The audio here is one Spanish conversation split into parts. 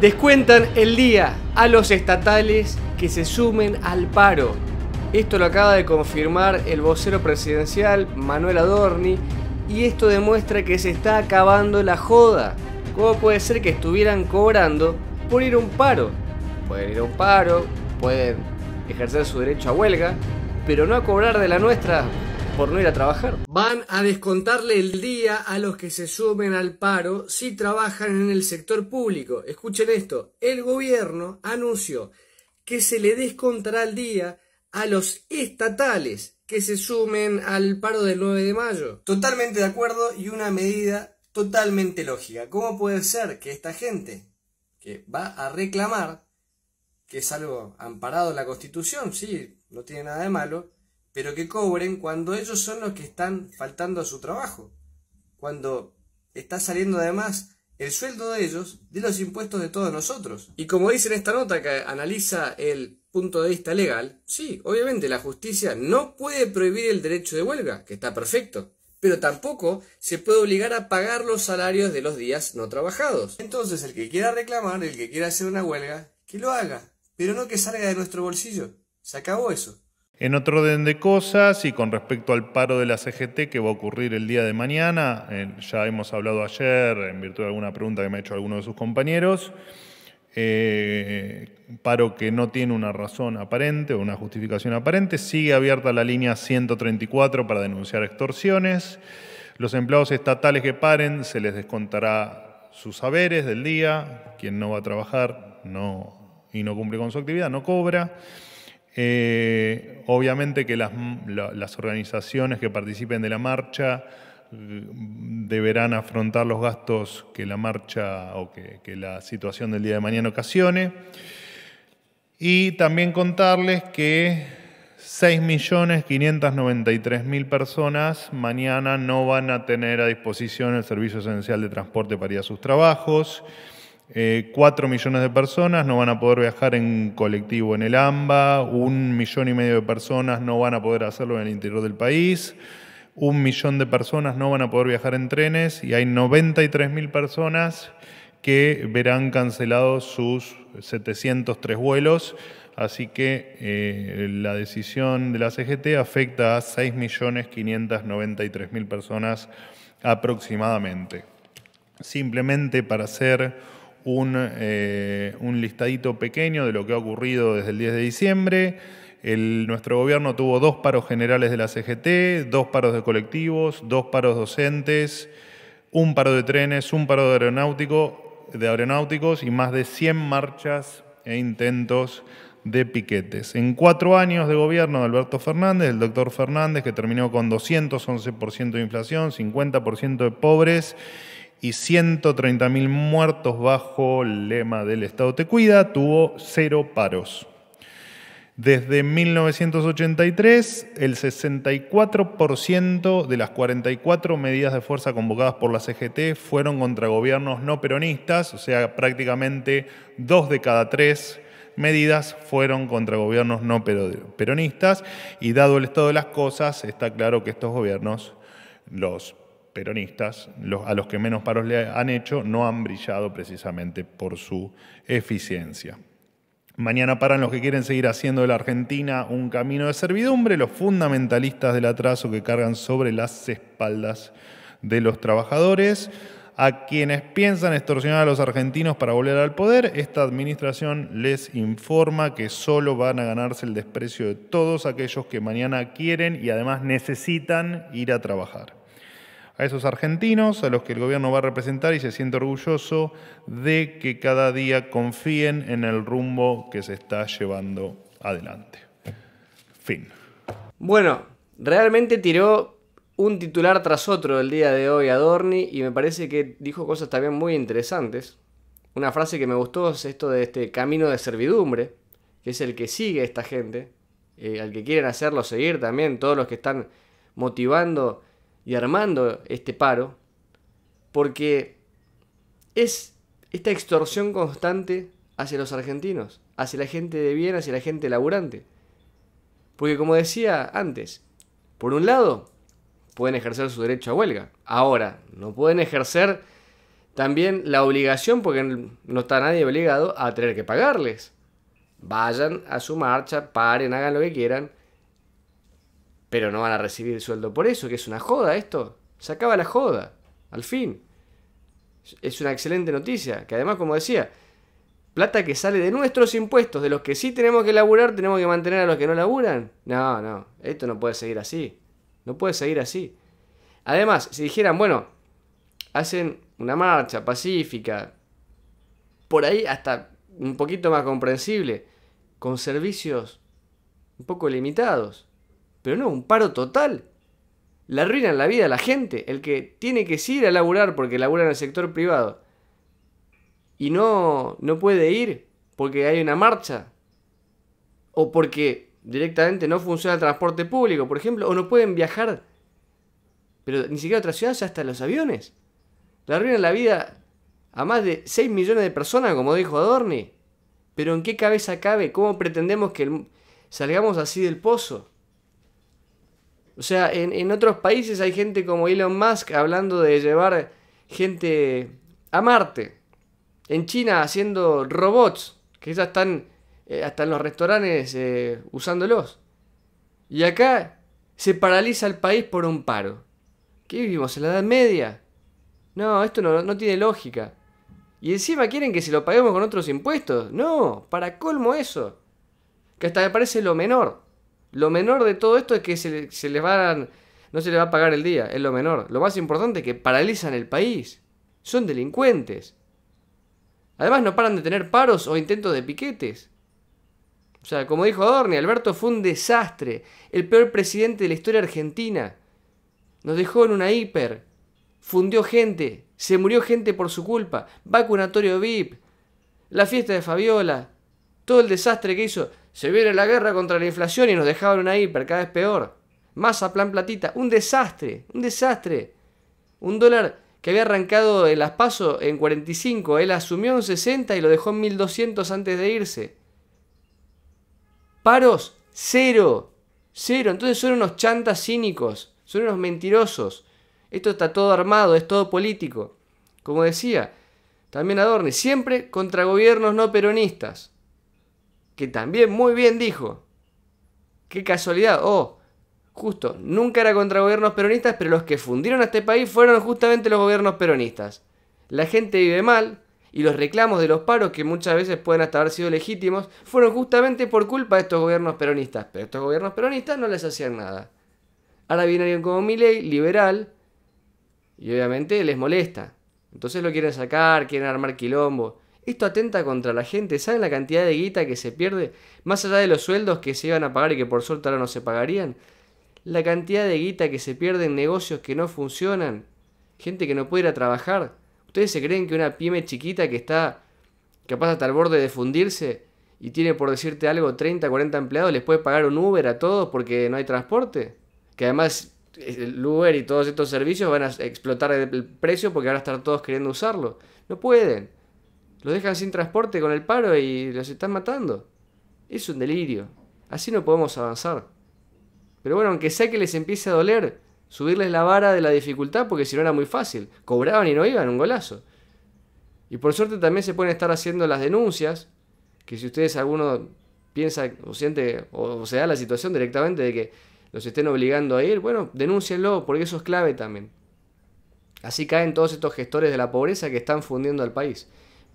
Descuentan el día a los estatales que se sumen al paro. Esto lo acaba de confirmar el vocero presidencial Manuel Adorni y esto demuestra que se está acabando la joda. ¿Cómo puede ser que estuvieran cobrando por ir a un paro? Pueden ir a un paro, pueden ejercer su derecho a huelga, pero no a cobrar de la nuestra por no ir a trabajar. Van a descontarle el día a los que se sumen al paro si trabajan en el sector público. Escuchen esto, el gobierno anunció que se le descontará el día a los estatales que se sumen al paro del 9 de mayo. Totalmente de acuerdo y una medida totalmente lógica. ¿Cómo puede ser que esta gente que va a reclamar, que es algo amparado en la Constitución, sí, no tiene nada de malo, pero que cobren cuando ellos son los que están faltando a su trabajo, cuando está saliendo además el sueldo de ellos de los impuestos de todos nosotros. Y como dice en esta nota que analiza el punto de vista legal, sí, obviamente la justicia no puede prohibir el derecho de huelga, que está perfecto, pero tampoco se puede obligar a pagar los salarios de los días no trabajados. Entonces el que quiera reclamar, el que quiera hacer una huelga, que lo haga, pero no que salga de nuestro bolsillo. Se acabó eso. En otro orden de cosas y con respecto al paro de la CGT que va a ocurrir el día de mañana, eh, ya hemos hablado ayer en virtud de alguna pregunta que me ha hecho alguno de sus compañeros, eh, paro que no tiene una razón aparente o una justificación aparente, sigue abierta la línea 134 para denunciar extorsiones, los empleados estatales que paren se les descontará sus saberes del día, quien no va a trabajar no, y no cumple con su actividad no cobra. Eh, obviamente que las, organizaciones que participen de la marcha mm, deberán afrontar los gastos que la marcha o que, que, la situación del día de mañana ocasione. Y también contarles que 6.593.000 personas mañana no van a tener a disposición el servicio esencial de transporte para ir a sus trabajos. 4 eh, millones de personas no van a poder viajar en colectivo en el AMBA, un millón y medio de personas no van a poder hacerlo en el interior del país, un millón de personas no van a poder viajar en trenes y hay 93.000 personas que verán cancelados sus 703 vuelos. Así que eh, la decisión de la CGT afecta a 6.593.000 personas aproximadamente. Simplemente para hacer eh, un, listadito pequeño de lo que ha ocurrido desde el 10 de diciembre. nuestro gobierno tuvo dos paros generales de la CGT, dos paros de colectivos, dos paros docentes, un paro de trenes, un paro de, de aeronáuticos y más de 100 marchas e intentos de piquetes. En cuatro años de gobierno de Alberto Fernández, el doctor Fernández, que terminó con 211% de inflación, 50% de pobres y 130.000 muertos bajo el lema del Estado te cuida, tuvo cero paros. Desde 1983, el 64% de las 44 medidas de fuerza convocadas por la CGT fueron contra gobiernos no peronistas, o sea, prácticamente dos de cada tres medidas fueron contra gobiernos no peronistas y dado el estado de las cosas, está claro que estos gobiernos, los peronistas, a los que menos paros le han hecho, no han brillado precisamente por su eficiencia. Mañana paran los que quieren seguir haciendo de la Argentina un camino de servidumbre, los fundamentalistas del atraso que cargan sobre las espaldas de los trabajadores. A quienes piensan extorsionar a los argentinos para volver al poder, esta administración les informa que solo van a ganarse el desprecio de todos aquellos que mañana quieren y además necesitan ir a trabajar a esos argentinos a los que el gobierno va a representar y se siente orgulloso de que cada día confíen en el rumbo que se está llevando adelante. Fin. Bueno, realmente tiró un titular tras otro el día de hoy Dorni y me parece que dijo cosas también muy interesantes. Una frase que me gustó es esto de este camino de servidumbre, que es el que sigue esta gente, eh, al que quieren hacerlo seguir también, todos los que están motivando y armando este paro, porque es esta extorsión constante hacia los argentinos, hacia la gente de bien, hacia la gente laburante. Porque como decía antes, por un lado, pueden ejercer su derecho a huelga. Ahora, no pueden ejercer también la obligación, porque no está nadie obligado a tener que pagarles. Vayan a su marcha, paren, hagan lo que quieran, pero no van a recibir sueldo por eso, que es una joda esto. Se acaba la joda, al fin. Es una excelente noticia, que además, como decía, plata que sale de nuestros impuestos, de los que sí tenemos que laburar, tenemos que mantener a los que no laburan. No, no, esto no puede seguir así. No puede seguir así. Además, si dijeran, bueno, hacen una marcha pacífica, por ahí hasta un poquito más comprensible, con servicios un poco limitados. Pero no, un paro total. Le arruinan la vida a la gente. El que tiene que ir a laburar porque labura en el sector privado y no, no puede ir porque hay una marcha o porque directamente no funciona el transporte público, por ejemplo, o no pueden viajar, pero ni siquiera a otras ciudades, hasta los aviones. Le arruinan la vida a más de 6 millones de personas, como dijo Adorni. Pero ¿en qué cabeza cabe? ¿Cómo pretendemos que salgamos así del pozo? O sea, en, otros países hay gente como Elon Musk hablando de llevar gente a Marte. En China haciendo robots, que ya están eh, hasta en los restaurantes eh, usándolos. Y acá se paraliza el país por un paro. ¿Qué vivimos? ¿En la Edad Media? No, esto no, no tiene lógica. Y encima quieren que se lo paguemos con otros impuestos. No, para colmo eso. Que hasta me parece lo menor. Lo menor de todo esto es que se, les van, no se les va a pagar el día, es lo menor. Lo más importante es que paralizan el país. Son delincuentes. Además no paran de tener paros o intentos de piquetes. O sea, como dijo Adorni, Alberto fue un desastre, el peor presidente de la historia argentina. Nos dejó en una hiper, fundió gente, se murió gente por su culpa, vacunatorio VIP, la fiesta de Fabiola, todo el desastre que hizo. Se viene la guerra contra la inflación y nos dejaron ahí, hiper, cada vez peor. a plan platita, un desastre, un desastre. Un dólar que había arrancado el aspaso en 45, él asumió en 60 y lo dejó en 1200 antes de irse. Paros, cero, cero. Entonces son unos chantas cínicos, son unos mentirosos. Esto está todo armado, es todo político. Como decía, también adorne, siempre contra gobiernos no peronistas que también muy bien dijo. Qué casualidad, oh, justo, nunca era contra gobiernos peronistas, pero los que fundieron a este país fueron justamente los gobiernos peronistas. La gente vive mal y los reclamos de los paros, que muchas veces pueden hasta haber sido legítimos, fueron justamente por culpa de estos gobiernos peronistas, pero estos gobiernos peronistas no les hacían nada. Ahora viene alguien como Milley, liberal, y obviamente les molesta. Entonces lo quieren sacar, quieren armar quilombo. Esto atenta contra la gente. ¿Saben la cantidad de guita que se pierde? Más allá de los sueldos que se iban a pagar y que por suerte ahora no se pagarían. La cantidad de guita que se pierde en negocios que no funcionan. Gente que no puede ir a trabajar. ¿Ustedes se creen que una pyme chiquita que está capaz hasta el borde de fundirse y tiene por decirte algo 30, 40 empleados les puede pagar un Uber a todos porque no hay transporte? Que además eh, el Uber y todos estos servicios van a explotar el precio porque van a estar todos queriendo usarlo. No pueden. Los dejan sin transporte con el paro y los están matando. Es un delirio. Así no podemos avanzar. Pero bueno, aunque sea que les empiece a doler, subirles la vara de la dificultad porque si no era muy fácil. Cobraban y no iban, un golazo. Y por suerte también se pueden estar haciendo las denuncias, que si ustedes alguno piensa o siente o se da la situación directamente de que los estén obligando a ir, bueno, denúncienlo porque eso es clave también. Así caen todos estos gestores de la pobreza que están fundiendo al país.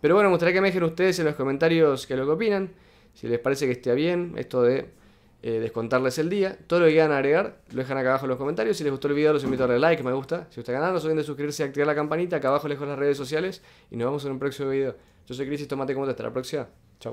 Pero bueno, me gustaría que me dejen ustedes en los comentarios qué es lo que opinan. Si les parece que esté bien esto de eh, descontarles el día. Todo lo que quieran agregar lo dejan acá abajo en los comentarios. Si les gustó el video los invito a darle like, me gusta. Si usted ganar no se olviden de suscribirse y activar la campanita. Acá abajo les dejo las redes sociales. Y nos vemos en un próximo video. Yo soy Cris y Tomate Como Hasta la próxima. Chau.